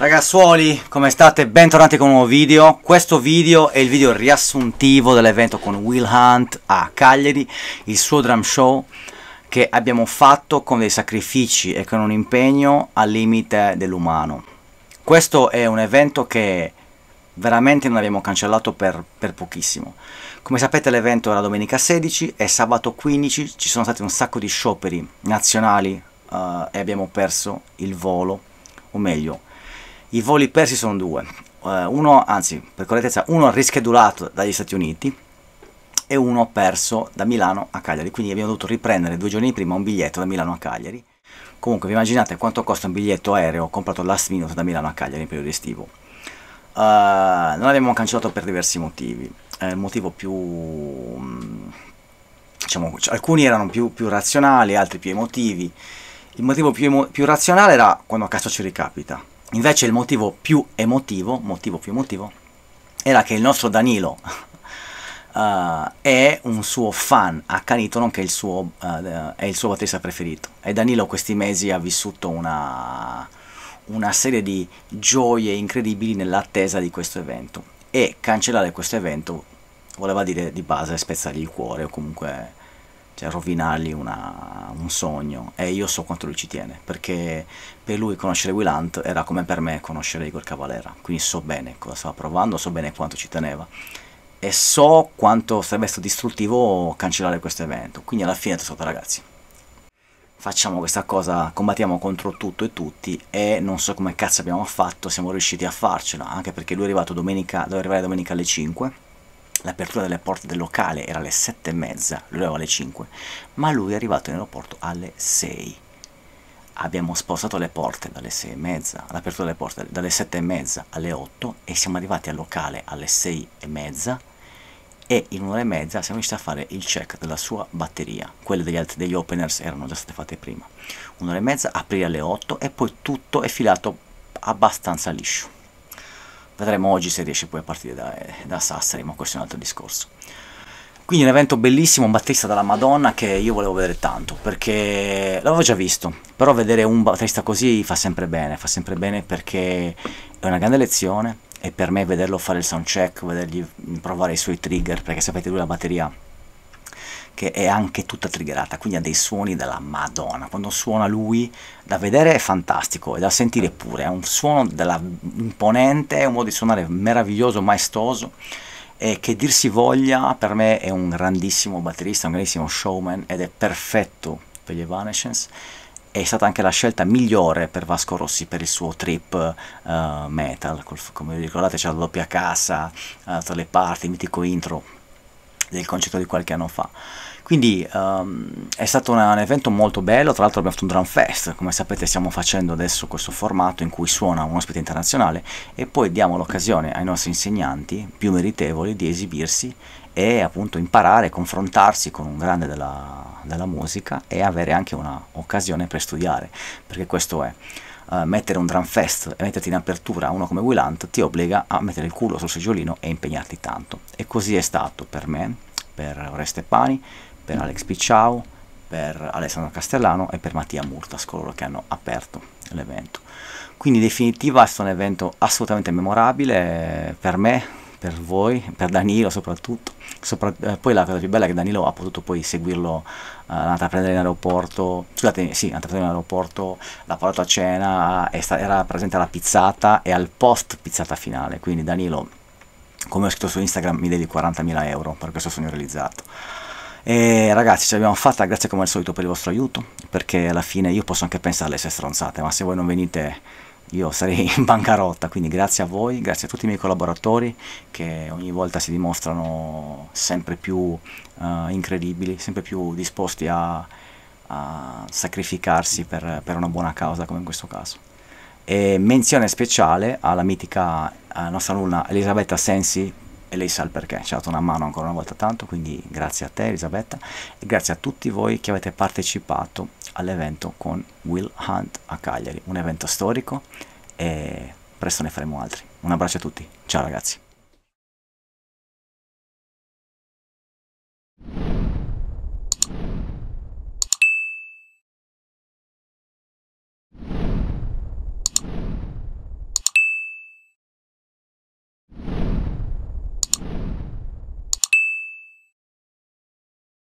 Ragazzuoli, come state? Bentornati con un nuovo video. Questo video è il video riassuntivo dell'evento con Will Hunt a Cagliari, il suo drum show che abbiamo fatto con dei sacrifici e con un impegno al limite dell'umano. Questo è un evento che veramente non abbiamo cancellato per, per pochissimo. Come sapete l'evento era domenica 16 e sabato 15 ci sono stati un sacco di scioperi nazionali uh, e abbiamo perso il volo, o meglio i voli persi sono due, eh, uno, anzi per correttezza, uno rischedulato dagli Stati Uniti e uno perso da Milano a Cagliari, quindi abbiamo dovuto riprendere due giorni prima un biglietto da Milano a Cagliari. Comunque vi immaginate quanto costa un biglietto aereo comprato last minute da Milano a Cagliari in periodo estivo. Uh, non l'abbiamo cancellato per diversi motivi. Eh, il motivo più... Mm, diciamo, cioè, alcuni erano più, più, razionali, altri più emotivi. Il motivo più, emo più razionale era quando a caso ci ricapita Invece il motivo più emotivo, motivo più emotivo era che il nostro Danilo uh, è un suo fan accanito, nonché il suo, uh, è il suo batterista preferito. E Danilo questi mesi ha vissuto una, una serie di gioie incredibili nell'attesa di questo evento. E cancellare questo evento voleva dire di base spezzargli il cuore o comunque cioè rovinargli una, un sogno e io so quanto lui ci tiene perché per lui conoscere Will Hunt era come per me conoscere Igor Cavalera quindi so bene cosa stava provando so bene quanto ci teneva e so quanto sarebbe stato distruttivo cancellare questo evento quindi alla fine ho detto ragazzi facciamo questa cosa combattiamo contro tutto e tutti e non so come cazzo abbiamo fatto siamo riusciti a farcela anche perché lui è arrivato domenica doveva arrivare domenica alle 5 L'apertura delle porte del locale era alle 7 e mezza, lui era alle 5, ma lui è arrivato in aeroporto alle 6. Abbiamo spostato le porte dalle 6 e mezza, l'apertura delle porte dalle 7 e mezza alle 8 e siamo arrivati al locale alle 6 e mezza e in un'ora e mezza siamo riusciti a fare il check della sua batteria. Quelle degli, altri, degli openers erano già state fatte prima. Un'ora e mezza, aprire alle 8 e poi tutto è filato abbastanza liscio. Vedremo oggi se riesce poi a partire da, da Sassari, ma questo è un altro discorso. Quindi un evento bellissimo, un Battista dalla Madonna che io volevo vedere tanto, perché l'avevo già visto, però vedere un Battista così fa sempre bene, fa sempre bene perché è una grande lezione e per me vederlo fare il soundcheck, vedergli provare i suoi trigger, perché sapete lui la batteria che è anche tutta triggerata, quindi ha dei suoni della Madonna. Quando suona lui, da vedere è fantastico e da sentire pure, ha un suono della imponente, un modo di suonare meraviglioso, maestoso. E che dir si voglia, per me è un grandissimo batterista, un grandissimo showman ed è perfetto per gli Evanescence è stata anche la scelta migliore per Vasco Rossi per il suo trip uh, metal, come vi ricordate c'è la doppia cassa uh, tra le parti, il mitico intro del concerto di qualche anno fa. Quindi um, è stato una, un evento molto bello, tra l'altro abbiamo fatto un drum fest, come sapete stiamo facendo adesso questo formato in cui suona un ospite internazionale e poi diamo l'occasione ai nostri insegnanti più meritevoli di esibirsi e appunto imparare, confrontarsi con un grande della, della musica e avere anche un'occasione per studiare, perché questo è. Eh, mettere un drum fest e metterti in apertura uno come Willant ti obbliga a mettere il culo sul seggiolino e impegnarti tanto. E così è stato per me, per Oreste Pani, per Alex Picciao, per Alessandro Castellano e per Mattia Murtas, coloro che hanno aperto l'evento. Quindi in definitiva è stato un evento assolutamente memorabile per me, per voi, per Danilo soprattutto. Sopra, eh, poi la cosa più bella è che Danilo ha potuto poi seguirlo, eh, è andato a prendere in aeroporto, scusate, sì, è andato a prendere in aeroporto, l'ha portato a cena, era presente alla pizzata e al post pizzata finale, quindi Danilo, come ho scritto su Instagram, mi devi 40.000 euro per questo sogno realizzato. E ragazzi, ce l'abbiamo fatta, grazie come al solito per il vostro aiuto, perché alla fine io posso anche pensare alle sue stronzate, ma se voi non venite io sarei in bancarotta, quindi grazie a voi, grazie a tutti i miei collaboratori che ogni volta si dimostrano sempre più uh, incredibili, sempre più disposti a, a sacrificarsi per, per, una buona causa come in questo caso. E menzione speciale alla mitica alla nostra alunna Elisabetta Sensi e lei sa il perché, ci ha dato una mano ancora una volta tanto, quindi grazie a te Elisabetta e grazie a tutti voi che avete partecipato all'evento con Will Hunt a Cagliari, un evento storico e presto ne faremo altri. Un abbraccio a tutti, ciao ragazzi.